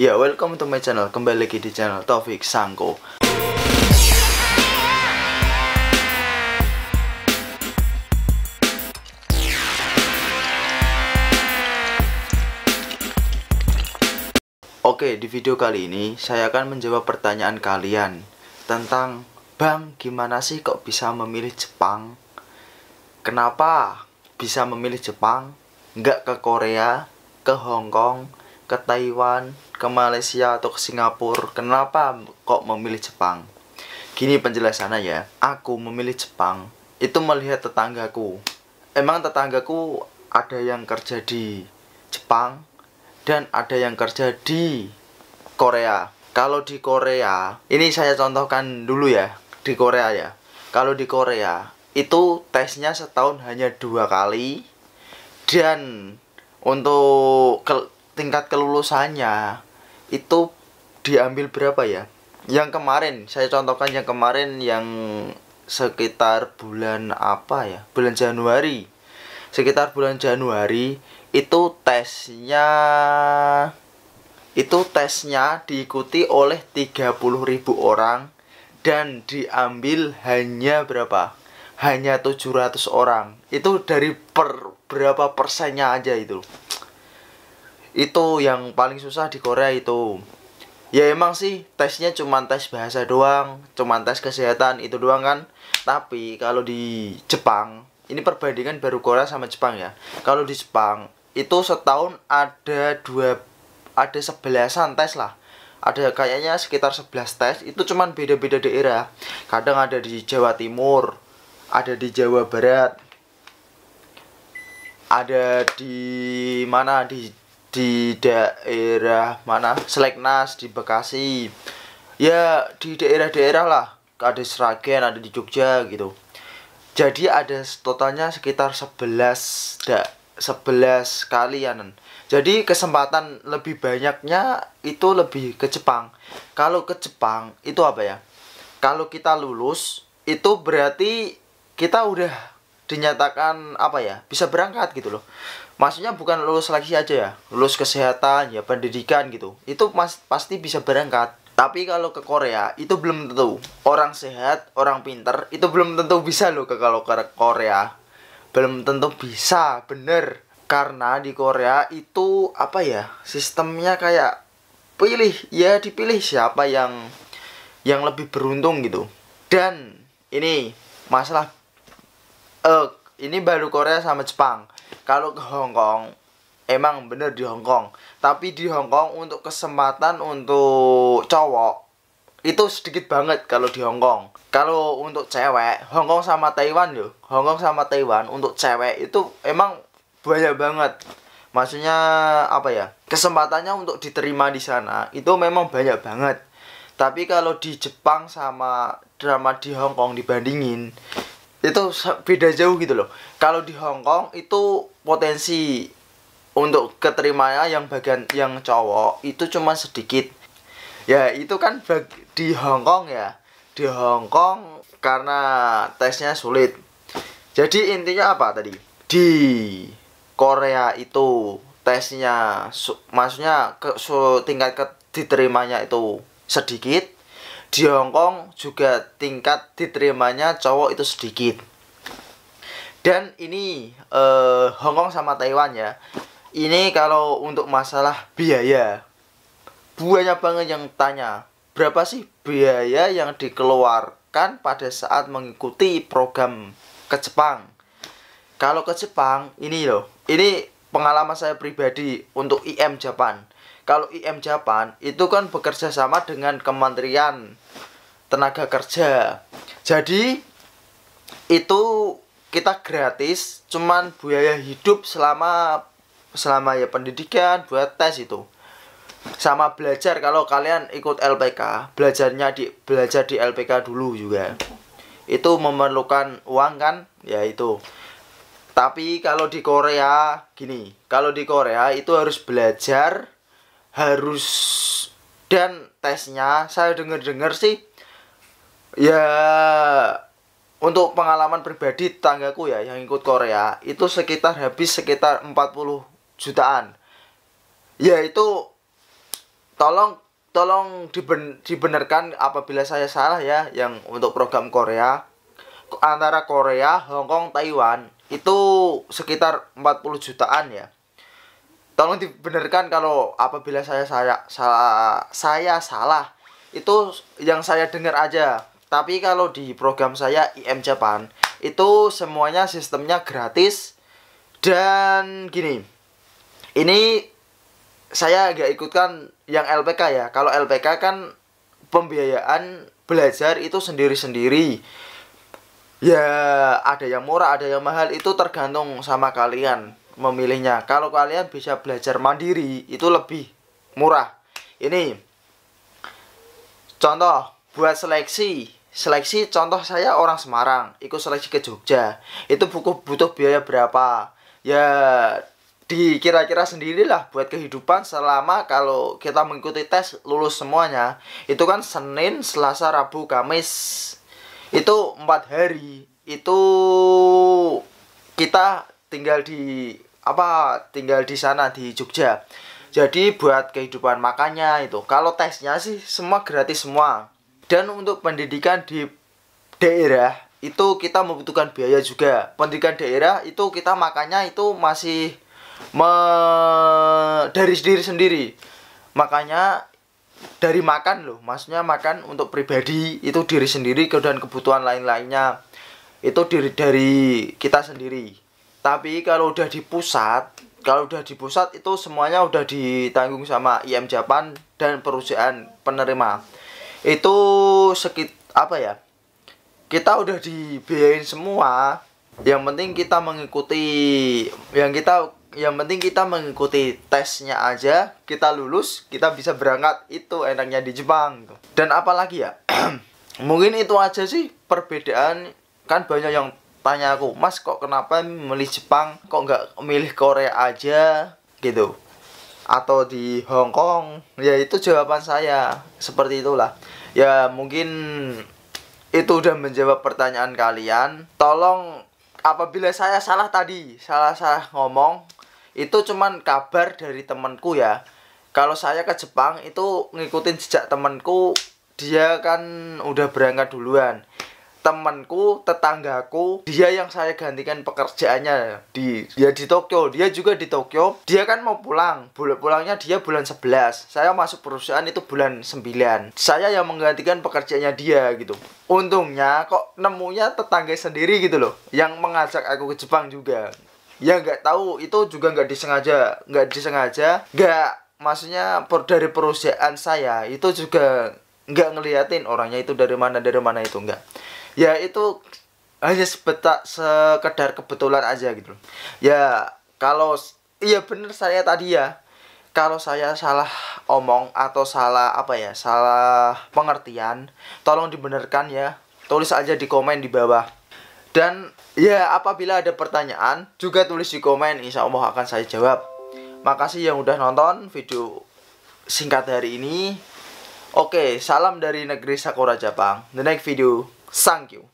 Ya, yeah, welcome to my channel. Kembali lagi di channel Taufik Sangko. Oke, di video kali ini saya akan menjawab pertanyaan kalian tentang Bang, gimana sih kok bisa memilih Jepang? Kenapa bisa memilih Jepang? Nggak ke Korea, ke Hong Kong, ke Taiwan, ke Malaysia, atau ke Singapura. Kenapa kok memilih Jepang? Gini penjelasannya ya, aku memilih Jepang itu melihat tetanggaku. Emang tetanggaku ada yang kerja di Jepang dan ada yang kerja di Korea. Kalau di Korea, ini saya contohkan dulu ya, di Korea ya. Kalau di Korea, itu tesnya setahun hanya dua kali dan untuk tingkat kelulusannya itu diambil berapa ya? Yang kemarin saya contohkan yang kemarin yang sekitar bulan apa ya? Bulan Januari. Sekitar bulan Januari itu tesnya itu tesnya diikuti oleh 30.000 orang dan diambil hanya berapa? Hanya 700 orang. Itu dari per berapa persennya aja itu itu yang paling susah di Korea itu ya emang sih tesnya cuma tes bahasa doang cuma tes kesehatan itu doang kan tapi kalau di Jepang ini perbandingan baru Korea sama Jepang ya kalau di Jepang itu setahun ada dua ada sebelasan tes lah ada kayaknya sekitar 11 tes itu cuman beda-beda daerah kadang ada di Jawa Timur ada di Jawa Barat ada di mana di di daerah mana Seleknas di Bekasi ya di daerah-daerah lah ada Sragen ada di Jogja gitu jadi ada totalnya sekitar 11 da, 11 nen. jadi kesempatan lebih banyaknya itu lebih ke Jepang kalau ke Jepang itu apa ya kalau kita lulus itu berarti kita udah dinyatakan apa ya bisa berangkat gitu loh maksudnya bukan lulus lagi aja ya lulus kesehatan ya pendidikan gitu itu mas pasti bisa berangkat tapi kalau ke Korea itu belum tentu orang sehat orang pinter itu belum tentu bisa loh ke kalau ke Korea belum tentu bisa bener karena di Korea itu apa ya sistemnya kayak pilih ya dipilih siapa yang yang lebih beruntung gitu dan ini masalah uh, ini baru Korea sama Jepang kalau ke Hong Kong emang bener di Hong Kong tapi di Hong Kong untuk kesempatan untuk cowok itu sedikit banget kalau di Hong Kong kalau untuk cewek Hong Kong sama Taiwan loh Hong Kong sama Taiwan untuk cewek itu emang banyak banget maksudnya apa ya kesempatannya untuk diterima di sana itu memang banyak banget tapi kalau di Jepang sama drama di Hong Kong dibandingin itu beda jauh gitu loh kalau di Hong Kong itu potensi untuk keterimanya yang bagian yang cowok itu cuma sedikit ya itu kan bagi, di Hong Kong ya di Hong Kong karena tesnya sulit jadi intinya apa tadi di Korea itu tesnya su maksudnya ke, su, tingkat ke, diterimanya itu sedikit di Hong Kong juga tingkat diterimanya cowok itu sedikit. Dan ini eh, Hong Kong sama Taiwan ya. Ini kalau untuk masalah biaya, banyak banget yang tanya berapa sih biaya yang dikeluarkan pada saat mengikuti program ke Jepang. Kalau ke Jepang ini loh, ini pengalaman saya pribadi untuk IM Japan. Kalau IM Japan itu kan bekerja sama dengan Kementerian tenaga kerja. Jadi itu kita gratis, cuman biaya hidup selama selama ya pendidikan buat tes itu. Sama belajar kalau kalian ikut LPK, belajarnya di belajar di LPK dulu juga. Itu memerlukan uang kan? Ya itu. Tapi kalau di Korea gini, kalau di Korea itu harus belajar harus dan tesnya saya denger-denger sih ya untuk pengalaman pribadi tanggaku ya yang ikut Korea itu sekitar habis sekitar 40 jutaan ya itu tolong tolong diben, dibenarkan apabila saya salah ya yang untuk program Korea antara Korea, Hong Kong, Taiwan itu sekitar 40 jutaan ya tolong dibenarkan kalau apabila saya saya salah saya salah itu yang saya dengar aja tapi kalau di program saya IM Japan itu semuanya sistemnya gratis dan gini. Ini saya agak ikutkan yang LPK ya. Kalau LPK kan pembiayaan belajar itu sendiri-sendiri. Ya, ada yang murah, ada yang mahal itu tergantung sama kalian memilihnya. Kalau kalian bisa belajar mandiri itu lebih murah. Ini contoh buat seleksi seleksi contoh saya orang Semarang ikut seleksi ke Jogja itu buku butuh biaya berapa ya dikira-kira sendirilah buat kehidupan selama kalau kita mengikuti tes lulus semuanya itu kan Senin Selasa Rabu Kamis itu empat hari itu kita tinggal di apa tinggal di sana di Jogja jadi buat kehidupan makanya itu kalau tesnya sih semua gratis semua dan untuk pendidikan di daerah itu kita membutuhkan biaya juga. Pendidikan daerah itu kita makanya itu masih me dari sendiri sendiri. Makanya dari makan loh, maksudnya makan untuk pribadi itu diri sendiri dan kebutuhan lain-lainnya itu diri dari kita sendiri. Tapi kalau udah di pusat, kalau udah di pusat itu semuanya udah ditanggung sama IM Japan dan perusahaan penerima itu sekit apa ya kita udah dibiayain semua yang penting kita mengikuti yang kita yang penting kita mengikuti tesnya aja kita lulus kita bisa berangkat itu enaknya di Jepang dan apalagi ya mungkin itu aja sih perbedaan kan banyak yang tanya aku mas kok kenapa milih Jepang kok nggak milih Korea aja gitu atau di Hong Kong ya itu jawaban saya seperti itulah ya mungkin itu udah menjawab pertanyaan kalian tolong apabila saya salah tadi salah salah ngomong itu cuman kabar dari temanku ya kalau saya ke Jepang itu ngikutin jejak temanku dia kan udah berangkat duluan temanku, tetanggaku, dia yang saya gantikan pekerjaannya di dia di Tokyo, dia juga di Tokyo. Dia kan mau pulang, bulan pulangnya dia bulan 11. Saya masuk perusahaan itu bulan 9. Saya yang menggantikan pekerjaannya dia gitu. Untungnya kok nemunya tetangga sendiri gitu loh yang mengajak aku ke Jepang juga. Ya nggak tahu itu juga nggak disengaja, nggak disengaja, nggak maksudnya per, dari perusahaan saya itu juga nggak ngeliatin orangnya itu dari mana dari mana itu nggak ya itu hanya sebetak sekedar kebetulan aja gitu ya kalau iya bener saya tadi ya kalau saya salah omong atau salah apa ya salah pengertian tolong dibenarkan ya tulis aja di komen di bawah dan ya apabila ada pertanyaan juga tulis di komen insya Allah akan saya jawab makasih yang udah nonton video singkat hari ini oke salam dari negeri Sakura Jepang the next video Thank you.